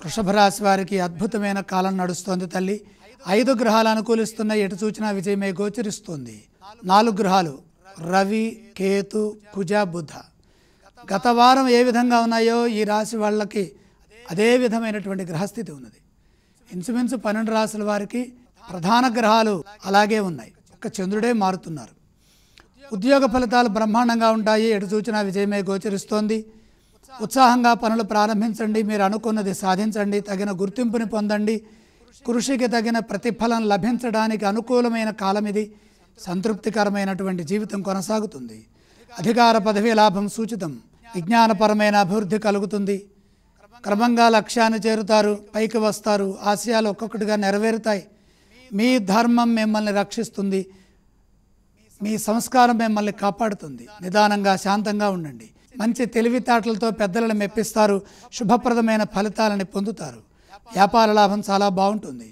వృషభ రాశి వారికి అద్భుతమైన కాలం నడుస్తోంది తల్లి ఐదు గ్రహాలు అనుకూలిస్తున్న ఎటు సూచన విజయమే గోచరిస్తుంది నాలుగు గ్రహాలు రవి కేతు కుజ బుధ గత వారం ఏ విధంగా ఉన్నాయో ఈ రాశి వాళ్ళకి అదే విధమైనటువంటి గ్రహస్థితి ఉన్నది ఇంచుమించు పన్నెండు రాశుల వారికి ప్రధాన గ్రహాలు అలాగే ఉన్నాయి ఒక చంద్రుడే మారుతున్నారు ఉద్యోగ ఫలితాలు బ్రహ్మాండంగా ఉంటాయి ఎటు సూచన విజయమే గోచరిస్తోంది ఉత్సాహంగా పనులు ప్రారంభించండి మీరు అనుకున్నది సాధించండి తగిన గుర్తింపుని పొందండి కృషికి తగిన ప్రతిఫలం లభించడానికి అనుకూలమైన కాలం ఇది సంతృప్తికరమైనటువంటి జీవితం కొనసాగుతుంది అధికార పదవీ లాభం సూచితం విజ్ఞానపరమైన అభివృద్ధి కలుగుతుంది క్రమంగా లక్ష్యాన్ని చేరుతారు పైకి వస్తారు ఆశయాలు ఒక్కొక్కటిగా నెరవేరుతాయి మీ ధర్మం మిమ్మల్ని రక్షిస్తుంది మీ సంస్కారం మిమ్మల్ని కాపాడుతుంది నిదానంగా శాంతంగా ఉండండి మంచి తెలివితేటలతో పెద్దలను మెప్పిస్తారు శుభప్రదమైన ఫలితాలని పొందుతారు వ్యాపార లాభం చాలా బాగుంటుంది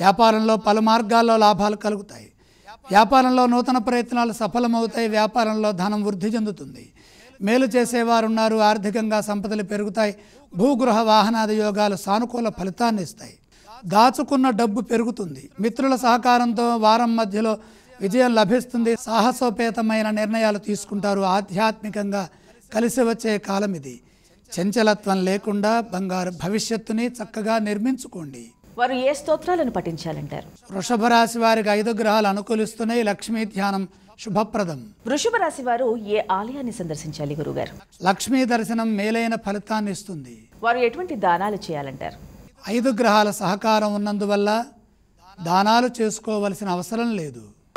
వ్యాపారంలో పలు మార్గాల్లో లాభాలు కలుగుతాయి వ్యాపారంలో నూతన ప్రయత్నాలు సఫలమవుతాయి వ్యాపారంలో ధనం వృద్ధి చెందుతుంది మేలు చేసేవారున్నారు ఆర్థికంగా సంపదలు పెరుగుతాయి భూగృహ వాహనాది యోగాలు సానుకూల ఫలితాన్ని ఇస్తాయి దాచుకున్న డబ్బు పెరుగుతుంది మిత్రుల సహకారంతో వారం మధ్యలో విజయం లభిస్తుంది సాహసోపేతమైన నిర్ణయాలు తీసుకుంటారు ఆధ్యాత్మికంగా కలిసి వచ్చే కాలం ఇది చంచలత్వం లేకుండా బంగారు భవిష్యత్తుని చక్కగా నిర్మించుకోండి వారు ఏ స్తోత్రాలను పఠించాలంటారు వృషభ రాశి వారికి ఐదు గ్రహాలు అనుకూలిస్తున్నాయి లక్ష్మీ ధ్యానం శుభప్రదం వృషభ రాశి వారు ఏ ఆలయాన్ని సందర్శించాలి గురుగారు లక్ష్మీ దర్శనం మేలైన ఫలితాన్ని ఇస్తుంది వారు ఎటువంటి దానాలు చేయాలంటారు ఐదు గ్రహాల సహకారం ఉన్నందువల్ల దానాలు చేసుకోవలసిన అవసరం లేదు